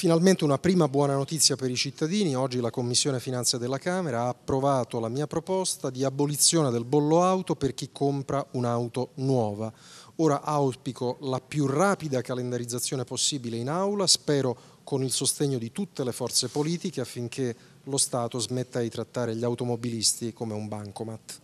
finalmente una prima buona notizia per i cittadini. Oggi la Commissione Finanze della Camera ha approvato la mia proposta di abolizione del bollo auto per chi compra un'auto nuova. Ora auspico la più rapida calendarizzazione possibile in aula, spero con il sostegno di tutte le forze politiche affinché lo Stato smetta di trattare gli automobilisti come un bancomat.